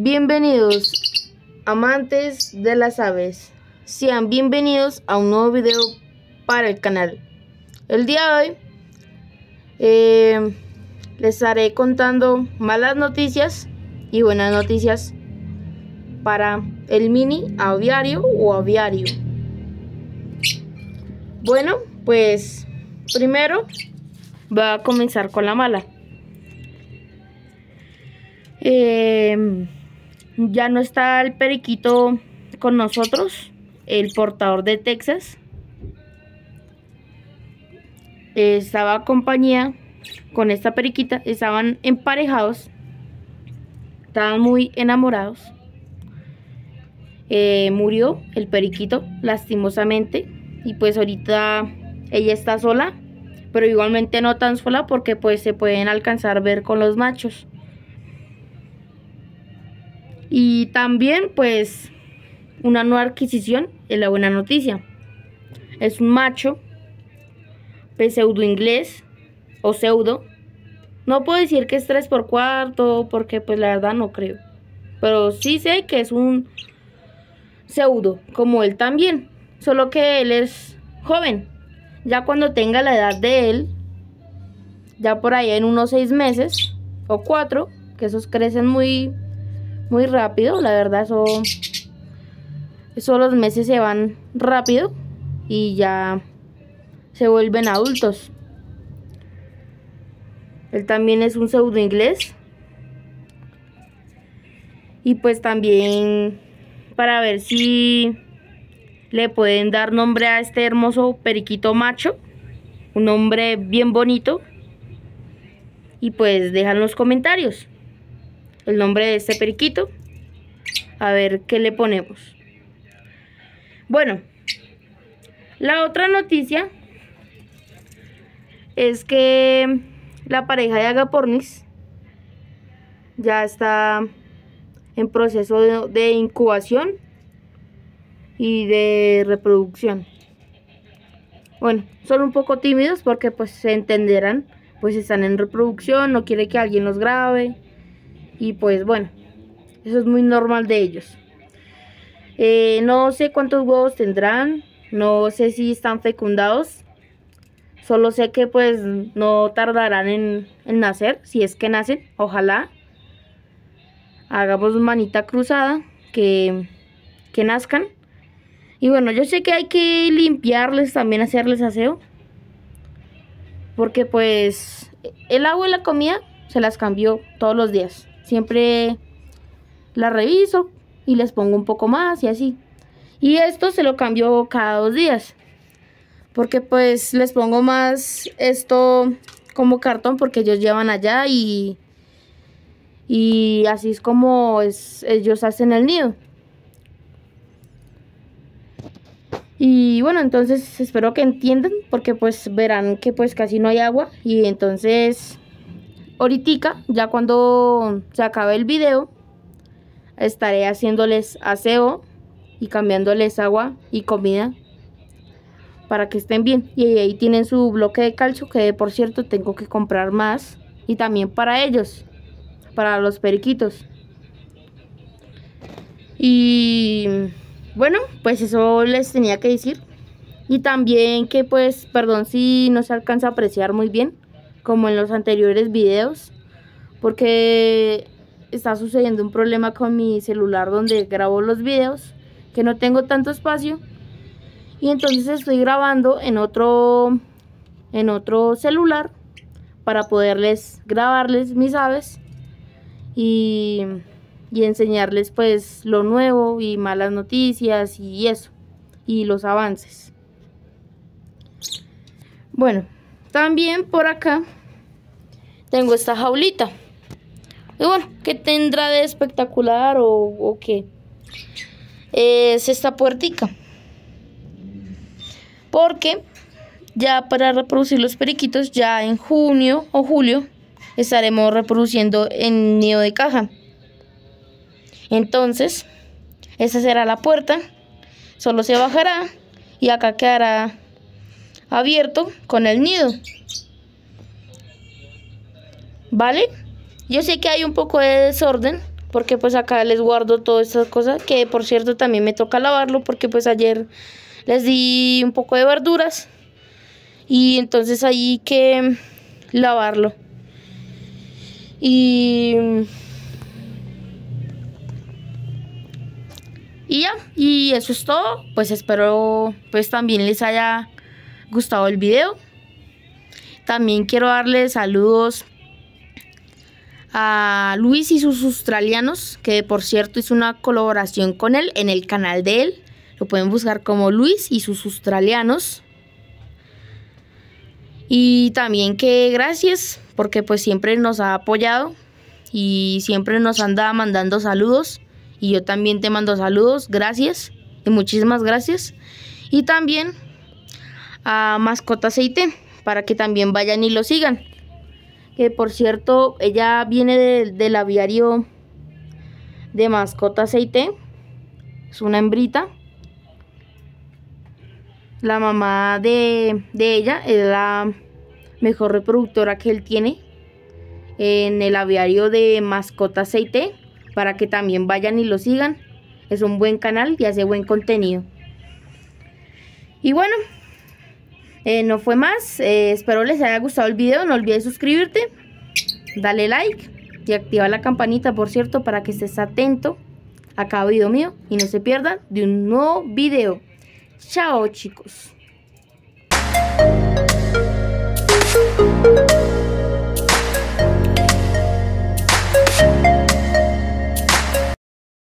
Bienvenidos, amantes de las aves. Sean bienvenidos a un nuevo video para el canal. El día de hoy eh, les estaré contando malas noticias y buenas noticias para el mini aviario o aviario. Bueno, pues primero va a comenzar con la mala. Eh, ya no está el periquito con nosotros, el portador de Texas. Estaba compañía con esta periquita, estaban emparejados, estaban muy enamorados. Eh, murió el periquito, lastimosamente, y pues ahorita ella está sola, pero igualmente no tan sola porque pues se pueden alcanzar a ver con los machos. Y también pues una nueva adquisición es la buena noticia. Es un macho, pues, pseudo inglés o pseudo. No puedo decir que es 3 por cuarto porque pues la verdad no creo. Pero sí sé que es un pseudo, como él también. Solo que él es joven. Ya cuando tenga la edad de él, ya por ahí en unos 6 meses o 4, que esos crecen muy muy rápido, la verdad, eso, los meses se van rápido y ya se vuelven adultos. Él también es un pseudo inglés. Y pues también para ver si le pueden dar nombre a este hermoso periquito macho. Un nombre bien bonito. Y pues dejan los comentarios el nombre de este periquito. A ver qué le ponemos. Bueno, la otra noticia es que la pareja de Agapornis ya está en proceso de incubación y de reproducción. Bueno, son un poco tímidos porque pues se entenderán, pues están en reproducción, no quiere que alguien los grabe. Y pues bueno, eso es muy normal de ellos. Eh, no sé cuántos huevos tendrán, no sé si están fecundados. Solo sé que pues no tardarán en, nacer, si es que nacen, ojalá. Hagamos manita cruzada, que, que nazcan. Y bueno, yo sé que hay que limpiarles, también hacerles aseo. Porque pues el agua y la comida se las cambió todos los días. Siempre la reviso y les pongo un poco más y así. Y esto se lo cambio cada dos días. Porque pues les pongo más esto como cartón porque ellos llevan allá y, y así es como es, ellos hacen el nido. Y bueno, entonces espero que entiendan porque pues verán que pues casi no hay agua y entonces Ahorita, ya cuando se acabe el video, estaré haciéndoles aseo y cambiándoles agua y comida para que estén bien. Y ahí tienen su bloque de calcio que por cierto tengo que comprar más y también para ellos, para los periquitos. Y bueno, pues eso les tenía que decir. Y también que pues, perdón si no se alcanza a apreciar muy bien, como en los anteriores videos, porque está sucediendo un problema con mi celular donde grabo los videos, que no tengo tanto espacio, y entonces estoy grabando en otro, en otro celular para poderles grabarles mis aves y, y enseñarles pues lo nuevo y malas noticias y eso, y los avances. Bueno, también por acá tengo esta jaulita. Y bueno, ¿qué tendrá de espectacular o, qué? Es esta puertica. Porque ya para reproducir los periquitos, ya en junio o julio, estaremos reproduciendo en nido de caja. Entonces, esa será la puerta. Solo se bajará y acá quedará abierto con el nido. ¿Vale? Yo sé que hay un poco de desorden porque pues acá les guardo todas estas cosas que por cierto también me toca lavarlo porque pues ayer les di un poco de verduras y entonces hay que lavarlo y y ya y eso es todo pues espero pues también les haya gustado el video también quiero darles saludos a Luis y sus australianos, que por cierto hizo una colaboración con él en el canal de él. Lo pueden buscar como Luis y sus australianos. Y también que gracias, porque pues siempre nos ha apoyado y siempre nos anda mandando saludos. Y yo también te mando saludos, gracias y muchísimas gracias. Y también a Mascota Aceite, para que también vayan y lo sigan que por cierto, ella viene del aviario de mascota aceite. Es una hembrita. La mamá de, de ella es la mejor reproductora que él tiene en el aviario de mascota aceite para que también vayan y lo sigan. Es un buen canal y hace buen contenido. Y bueno, eh, no fue más. Eh, espero les haya gustado el video. No olvides suscribirte, dale like y activa la campanita, por cierto, para que estés atento a cada video mío y no se pierdan de un nuevo video. Chao, chicos.